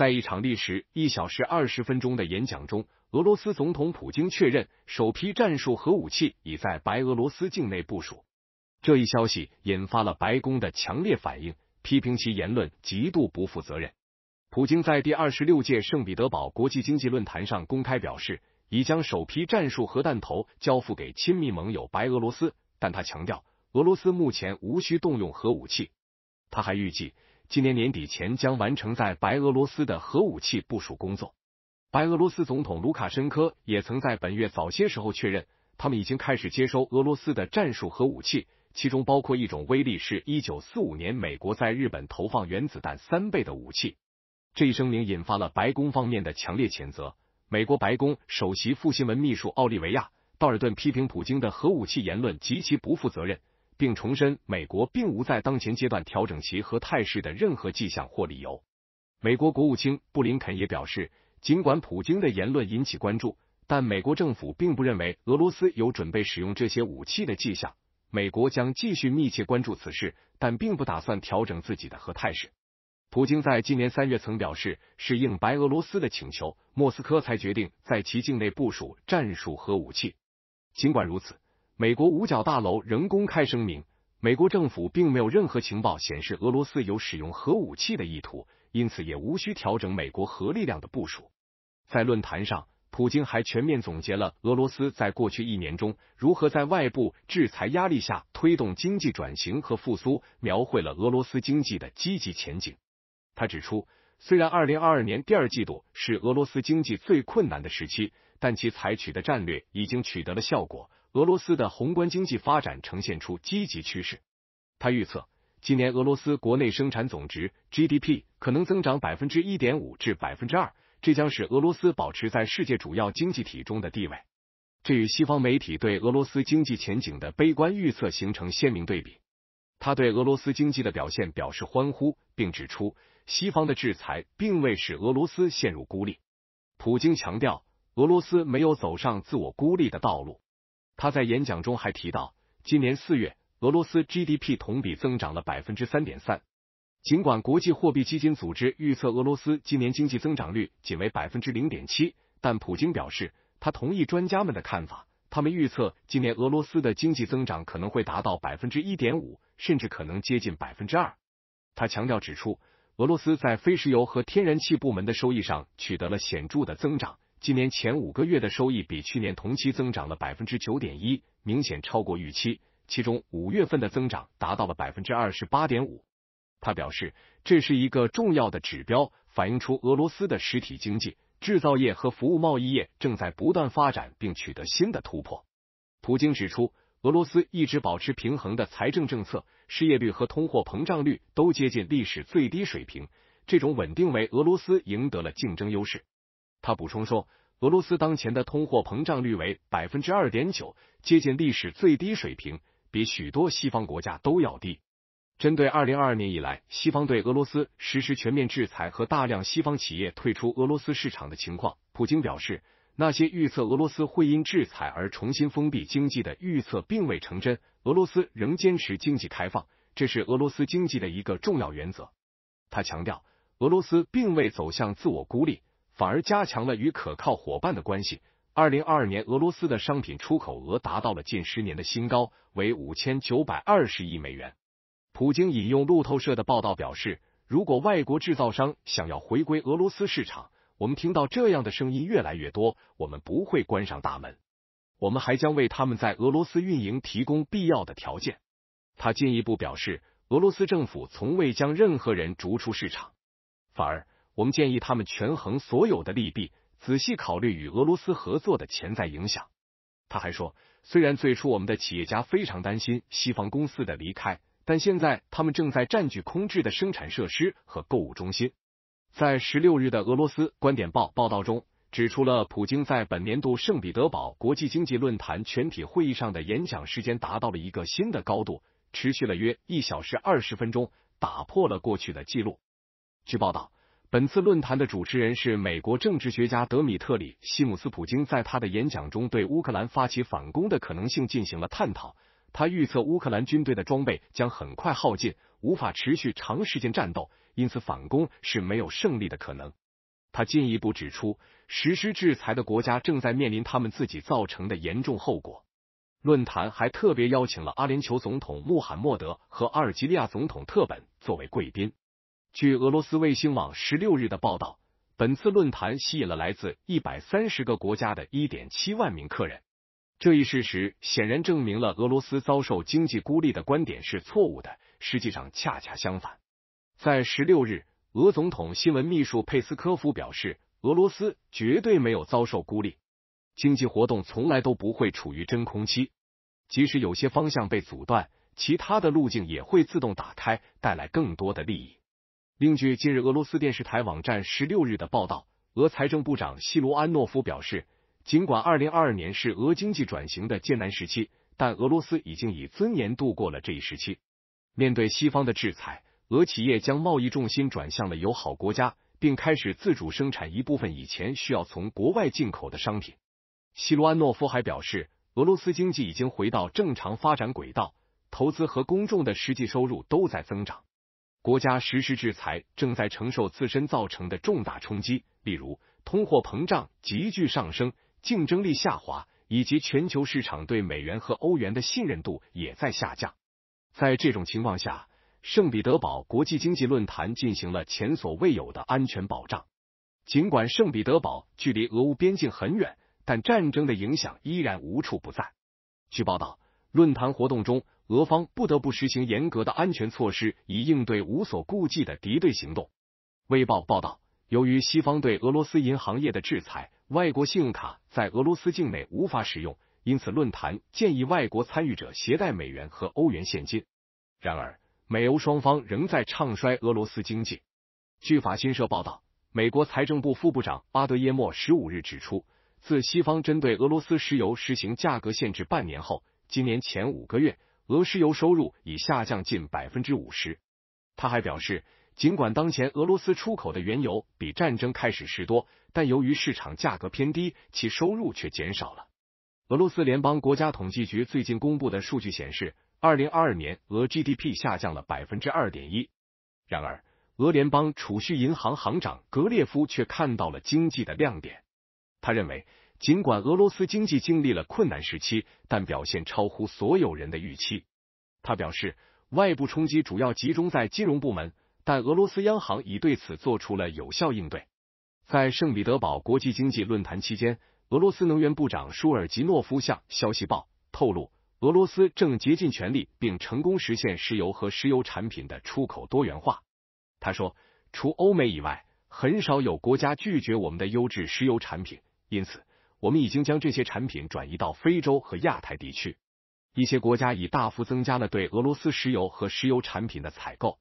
在一场历时一小时二十分钟的演讲中，俄罗斯总统普京确认，首批战术核武器已在白俄罗斯境内部署。这一消息引发了白宫的强烈反应，批评其言论极度不负责任。普京在第二十六届圣彼得堡国际经济论坛上公开表示，已将首批战术核弹头交付给亲密盟友白俄罗斯，但他强调，俄罗斯目前无需动用核武器。他还预计。今年年底前将完成在白俄罗斯的核武器部署工作。白俄罗斯总统卢卡申科也曾在本月早些时候确认，他们已经开始接收俄罗斯的战术核武器，其中包括一种威力是一九四五年美国在日本投放原子弹三倍的武器。这一声明引发了白宫方面的强烈谴责。美国白宫首席副新闻秘书奥利维亚·道尔顿批评普京的核武器言论极其不负责任。并重申，美国并无在当前阶段调整其核态势的任何迹象或理由。美国国务卿布林肯也表示，尽管普京的言论引起关注，但美国政府并不认为俄罗斯有准备使用这些武器的迹象。美国将继续密切关注此事，但并不打算调整自己的核态势。普京在今年三月曾表示，是应白俄罗斯的请求，莫斯科才决定在其境内部署战术核武器。尽管如此。美国五角大楼仍公开声明，美国政府并没有任何情报显示俄罗斯有使用核武器的意图，因此也无需调整美国核力量的部署。在论坛上，普京还全面总结了俄罗斯在过去一年中如何在外部制裁压力下推动经济转型和复苏，描绘了俄罗斯经济的积极前景。他指出，虽然二零二二年第二季度是俄罗斯经济最困难的时期，但其采取的战略已经取得了效果。俄罗斯的宏观经济发展呈现出积极趋势。他预测，今年俄罗斯国内生产总值 （GDP） 可能增长百分之一点五至百分之二，这将使俄罗斯保持在世界主要经济体中的地位。这与西方媒体对俄罗斯经济前景的悲观预测形成鲜明对比。他对俄罗斯经济的表现表示欢呼，并指出西方的制裁并未使俄罗斯陷入孤立。普京强调，俄罗斯没有走上自我孤立的道路。他在演讲中还提到，今年四月，俄罗斯 GDP 同比增长了百分之三点三。尽管国际货币基金组织预测俄罗斯今年经济增长率仅为百分之零点七，但普京表示，他同意专家们的看法，他们预测今年俄罗斯的经济增长可能会达到百分之一点五，甚至可能接近百分之二。他强调指出，俄罗斯在非石油和天然气部门的收益上取得了显著的增长。今年前五个月的收益比去年同期增长了百分之九点一，明显超过预期。其中五月份的增长达到了百分之二十八点五。他表示，这是一个重要的指标，反映出俄罗斯的实体经济、制造业和服务贸易业正在不断发展并取得新的突破。普京指出，俄罗斯一直保持平衡的财政政策，失业率和通货膨胀率都接近历史最低水平，这种稳定为俄罗斯赢得了竞争优势。他补充说，俄罗斯当前的通货膨胀率为百分之二点九，接近历史最低水平，比许多西方国家都要低。针对二零二二年以来西方对俄罗斯实施全面制裁和大量西方企业退出俄罗斯市场的情况，普京表示，那些预测俄罗斯会因制裁而重新封闭经济的预测并未成真。俄罗斯仍坚持经济开放，这是俄罗斯经济的一个重要原则。他强调，俄罗斯并未走向自我孤立。反而加强了与可靠伙伴的关系。二零二二年，俄罗斯的商品出口额达到了近十年的新高，为五千九百二十亿美元。普京引用路透社的报道表示：“如果外国制造商想要回归俄罗斯市场，我们听到这样的声音越来越多，我们不会关上大门，我们还将为他们在俄罗斯运营提供必要的条件。”他进一步表示：“俄罗斯政府从未将任何人逐出市场，反而。”我们建议他们权衡所有的利弊，仔细考虑与俄罗斯合作的潜在影响。他还说，虽然最初我们的企业家非常担心西方公司的离开，但现在他们正在占据空置的生产设施和购物中心。在十六日的俄罗斯观点报报道中，指出了普京在本年度圣彼得堡国际经济论坛全体会议上的演讲时间达到了一个新的高度，持续了约一小时二十分钟，打破了过去的记录。据报道。本次论坛的主持人是美国政治学家德米特里·希姆斯普京，在他的演讲中对乌克兰发起反攻的可能性进行了探讨。他预测乌克兰军队的装备将很快耗尽，无法持续长时间战斗，因此反攻是没有胜利的可能。他进一步指出，实施制裁的国家正在面临他们自己造成的严重后果。论坛还特别邀请了阿联酋总统穆罕默德和阿尔及利亚总统特本作为贵宾。据俄罗斯卫星网十六日的报道，本次论坛吸引了来自一百三十个国家的一点七万名客人。这一事实显然证明了俄罗斯遭受经济孤立的观点是错误的。实际上，恰恰相反。在十六日，俄总统新闻秘书佩斯科夫表示，俄罗斯绝对没有遭受孤立，经济活动从来都不会处于真空期。即使有些方向被阻断，其他的路径也会自动打开，带来更多的利益。另据今日俄罗斯电视台网站十六日的报道，俄财政部长西罗安诺夫表示，尽管二零二二年是俄经济转型的艰难时期，但俄罗斯已经以尊严度过了这一时期。面对西方的制裁，俄企业将贸易重心转向了友好国家，并开始自主生产一部分以前需要从国外进口的商品。西罗安诺夫还表示，俄罗斯经济已经回到正常发展轨道，投资和公众的实际收入都在增长。国家实施制裁正在承受自身造成的重大冲击，例如通货膨胀急剧上升、竞争力下滑，以及全球市场对美元和欧元的信任度也在下降。在这种情况下，圣彼得堡国际经济论坛进行了前所未有的安全保障。尽管圣彼得堡距离俄乌边境很远，但战争的影响依然无处不在。据报道，论坛活动中。俄方不得不实行严格的安全措施，以应对无所顾忌的敌对行动。《卫报》报道，由于西方对俄罗斯银行业的制裁，外国信用卡在俄罗斯境内无法使用，因此论坛建议外国参与者携带美元和欧元现金。然而，美欧双方仍在唱衰俄罗斯经济。据法新社报道，美国财政部副部长阿德耶莫十五日指出，自西方针对俄罗斯石油实行价格限制半年后，今年前五个月。俄石油收入已下降近百分之五十。他还表示，尽管当前俄罗斯出口的原油比战争开始时多，但由于市场价格偏低，其收入却减少了。俄罗斯联邦国家统计局最近公布的数据显示，二零二二年俄 GDP 下降了百分之二点一。然而，俄联邦储蓄银行行长格列夫却看到了经济的亮点。他认为。尽管俄罗斯经济经历了困难时期，但表现超乎所有人的预期。他表示，外部冲击主要集中在金融部门，但俄罗斯央行已对此做出了有效应对。在圣彼得堡国际经济论坛期间，俄罗斯能源部长舒尔吉诺夫向《消息报》透露，俄罗斯正竭尽全力并成功实现石油和石油产品的出口多元化。他说，除欧美以外，很少有国家拒绝我们的优质石油产品，因此。我们已经将这些产品转移到非洲和亚太地区。一些国家已大幅增加了对俄罗斯石油和石油产品的采购。